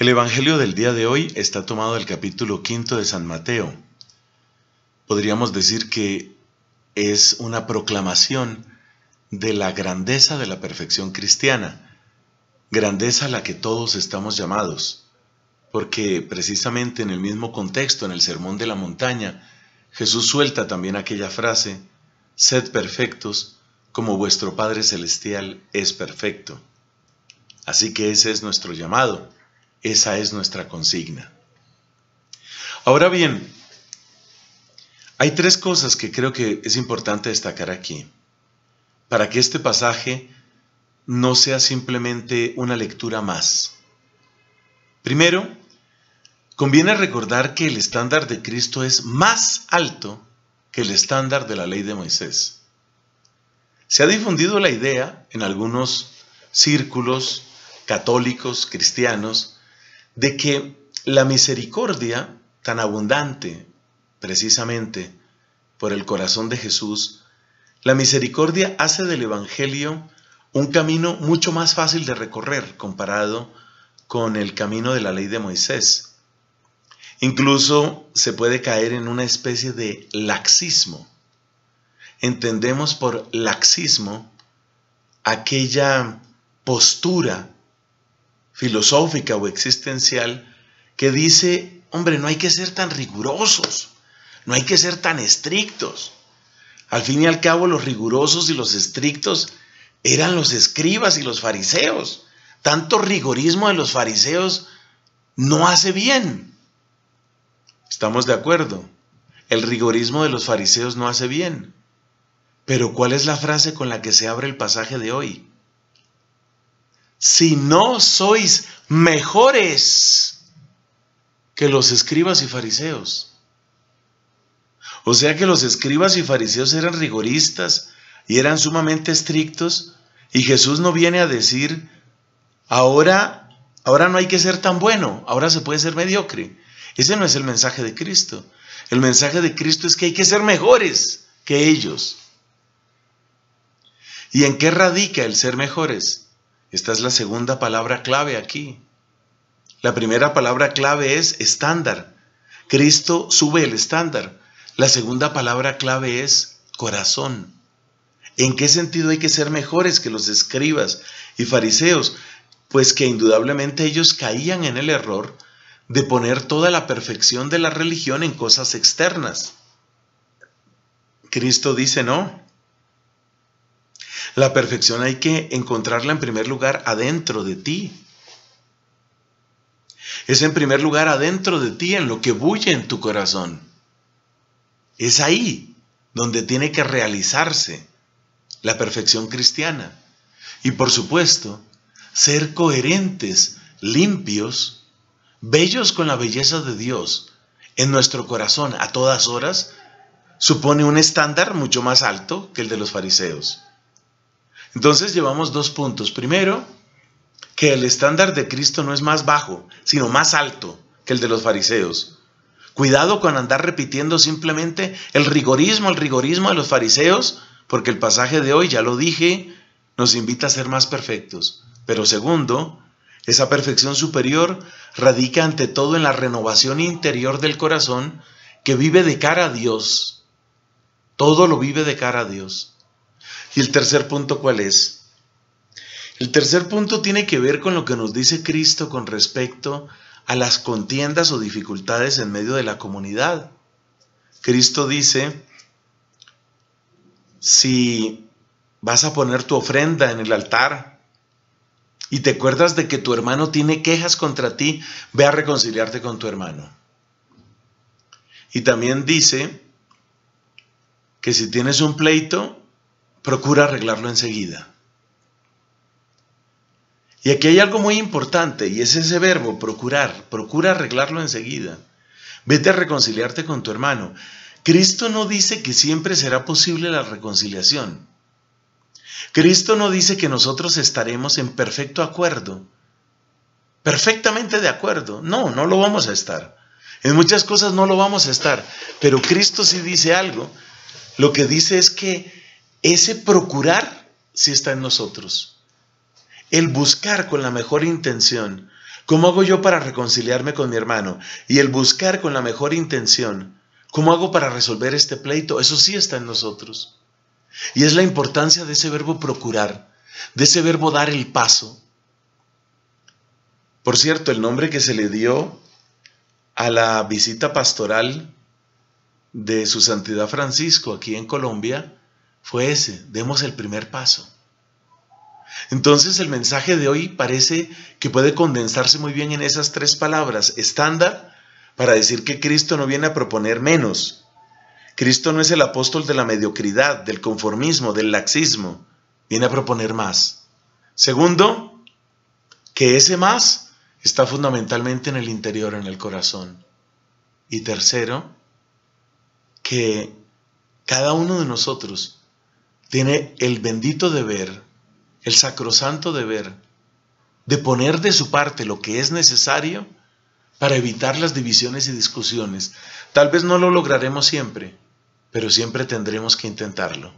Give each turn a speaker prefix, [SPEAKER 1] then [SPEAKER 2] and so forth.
[SPEAKER 1] El Evangelio del día de hoy está tomado del capítulo quinto de San Mateo. Podríamos decir que es una proclamación de la grandeza de la perfección cristiana, grandeza a la que todos estamos llamados, porque precisamente en el mismo contexto, en el Sermón de la Montaña, Jesús suelta también aquella frase, sed perfectos como vuestro Padre Celestial es perfecto. Así que ese es nuestro llamado esa es nuestra consigna. Ahora bien, hay tres cosas que creo que es importante destacar aquí, para que este pasaje no sea simplemente una lectura más. Primero, conviene recordar que el estándar de Cristo es más alto que el estándar de la ley de Moisés. Se ha difundido la idea en algunos círculos católicos, cristianos, de que la misericordia tan abundante, precisamente por el corazón de Jesús, la misericordia hace del Evangelio un camino mucho más fácil de recorrer comparado con el camino de la ley de Moisés. Incluso se puede caer en una especie de laxismo. Entendemos por laxismo aquella postura filosófica o existencial que dice, hombre, no hay que ser tan rigurosos, no hay que ser tan estrictos. Al fin y al cabo, los rigurosos y los estrictos eran los escribas y los fariseos. Tanto rigorismo de los fariseos no hace bien. ¿Estamos de acuerdo? El rigorismo de los fariseos no hace bien. Pero ¿cuál es la frase con la que se abre el pasaje de hoy? si no sois mejores que los escribas y fariseos. O sea que los escribas y fariseos eran rigoristas y eran sumamente estrictos y Jesús no viene a decir, ahora, ahora no hay que ser tan bueno, ahora se puede ser mediocre. Ese no es el mensaje de Cristo. El mensaje de Cristo es que hay que ser mejores que ellos. ¿Y en qué radica el ser mejores? Esta es la segunda palabra clave aquí. La primera palabra clave es estándar. Cristo sube el estándar. La segunda palabra clave es corazón. ¿En qué sentido hay que ser mejores que los escribas y fariseos? Pues que indudablemente ellos caían en el error de poner toda la perfección de la religión en cosas externas. Cristo dice, no, la perfección hay que encontrarla en primer lugar adentro de ti. Es en primer lugar adentro de ti, en lo que bulle en tu corazón. Es ahí donde tiene que realizarse la perfección cristiana. Y por supuesto, ser coherentes, limpios, bellos con la belleza de Dios en nuestro corazón a todas horas, supone un estándar mucho más alto que el de los fariseos. Entonces llevamos dos puntos. Primero, que el estándar de Cristo no es más bajo, sino más alto que el de los fariseos. Cuidado con andar repitiendo simplemente el rigorismo, el rigorismo de los fariseos, porque el pasaje de hoy, ya lo dije, nos invita a ser más perfectos. Pero segundo, esa perfección superior radica ante todo en la renovación interior del corazón que vive de cara a Dios. Todo lo vive de cara a Dios. ¿Y el tercer punto cuál es? El tercer punto tiene que ver con lo que nos dice Cristo con respecto a las contiendas o dificultades en medio de la comunidad. Cristo dice, si vas a poner tu ofrenda en el altar y te acuerdas de que tu hermano tiene quejas contra ti, ve a reconciliarte con tu hermano. Y también dice que si tienes un pleito, procura arreglarlo enseguida. Y aquí hay algo muy importante y es ese verbo, procurar, procura arreglarlo enseguida. Vete a reconciliarte con tu hermano. Cristo no dice que siempre será posible la reconciliación. Cristo no dice que nosotros estaremos en perfecto acuerdo, perfectamente de acuerdo. No, no lo vamos a estar. En muchas cosas no lo vamos a estar. Pero Cristo sí dice algo. Lo que dice es que ese procurar sí está en nosotros. El buscar con la mejor intención. ¿Cómo hago yo para reconciliarme con mi hermano? Y el buscar con la mejor intención. ¿Cómo hago para resolver este pleito? Eso sí está en nosotros. Y es la importancia de ese verbo procurar, de ese verbo dar el paso. Por cierto, el nombre que se le dio a la visita pastoral de su Santidad Francisco aquí en Colombia fue ese, demos el primer paso. Entonces el mensaje de hoy parece que puede condensarse muy bien en esas tres palabras, estándar, para decir que Cristo no viene a proponer menos. Cristo no es el apóstol de la mediocridad, del conformismo, del laxismo, viene a proponer más. Segundo, que ese más está fundamentalmente en el interior, en el corazón. Y tercero, que cada uno de nosotros tiene el bendito deber, el sacrosanto deber, de poner de su parte lo que es necesario para evitar las divisiones y discusiones. Tal vez no lo lograremos siempre, pero siempre tendremos que intentarlo.